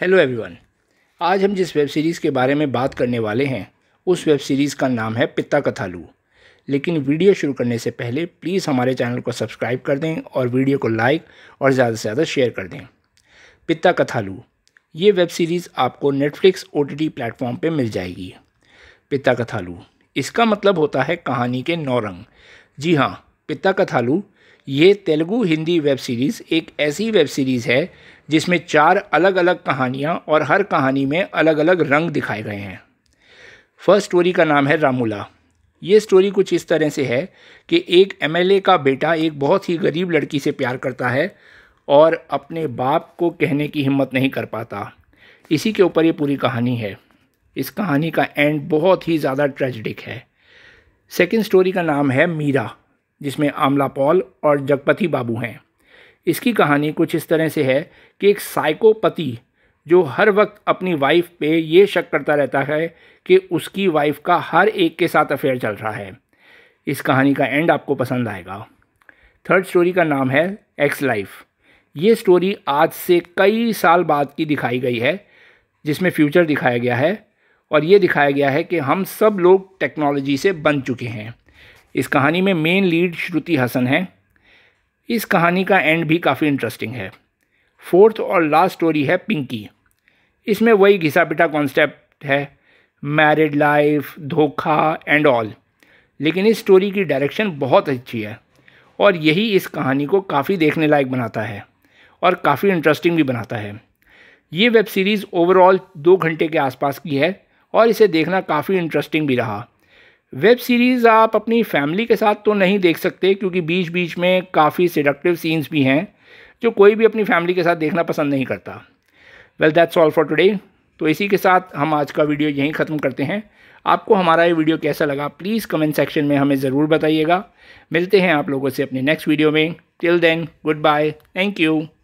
hello everyone आज हम जिस वेब सीरीज़ के बारे में बात करने वाले हैं उस वेब सीरीज़ का नाम है पिता कथालू लेकिन वीडियो शुरू करने से पहले प्लीज़ हमारे चैनल को सब्सक्राइब कर दें और वीडियो को लाइक और ज़्यादा से ज़्यादा शेयर कर दें पिता कथालू ये वेब सीरीज़ आपको Netflix O T T platform पर मिल जाएगी पिता कथालू इसका मतलब होता है कहानी के नौ रंग जी हाँ पिता कथालू ये तेलुगु हिंदी वेब सीरीज़ एक ऐसी वेब सीरीज़ है जिसमें चार अलग अलग कहानियाँ और हर कहानी में अलग अलग रंग दिखाए गए हैं फर्स्ट स्टोरी का नाम है रामूला ये स्टोरी कुछ इस तरह से है कि एक एमएलए का बेटा एक बहुत ही गरीब लड़की से प्यार करता है और अपने बाप को कहने की हिम्मत नहीं कर पाता इसी के ऊपर ये पूरी कहानी है इस कहानी का एंड बहुत ही ज़्यादा ट्रेजिडिक है सेकेंड स्टोरी का नाम है मीरा जिसमें आमला पॉल और जगपति बाबू हैं इसकी कहानी कुछ इस तरह से है कि एक साइकोपति जो हर वक्त अपनी वाइफ पे ये शक करता रहता है कि उसकी वाइफ का हर एक के साथ अफेयर चल रहा है इस कहानी का एंड आपको पसंद आएगा थर्ड स्टोरी का नाम है एक्स लाइफ ये स्टोरी आज से कई साल बाद की दिखाई गई है जिसमें फ्यूचर दिखाया गया है और ये दिखाया गया है कि हम सब लोग टेक्नोलॉजी से बन चुके हैं इस कहानी में मेन लीड श्रुति हसन है इस कहानी का एंड भी काफ़ी इंटरेस्टिंग है फोर्थ और लास्ट स्टोरी है पिंकी इसमें वही घिसा पिटा कॉन्सेप्ट है मैरिड लाइफ धोखा एंड ऑल लेकिन इस स्टोरी की डायरेक्शन बहुत अच्छी है और यही इस कहानी को काफ़ी देखने लायक बनाता है और काफ़ी इंटरेस्टिंग भी बनाता है ये वेब सीरीज़ ओवरऑल दो घंटे के आसपास की है और इसे देखना काफ़ी इंटरेस्टिंग भी रहा वेब सीरीज़ आप अपनी फैमिली के साथ तो नहीं देख सकते क्योंकि बीच बीच में काफ़ी सिडक्टिव सीन्स भी हैं जो कोई भी अपनी फैमिली के साथ देखना पसंद नहीं करता well that's all for today तो इसी के साथ हम आज का वीडियो यहीं ख़त्म करते हैं आपको हमारा ये वीडियो कैसा लगा प्लीज़ कमेंट सेक्शन में हमें ज़रूर बताइएगा मिलते हैं आप लोगों से अपने नेक्स्ट वीडियो में till then goodbye thank you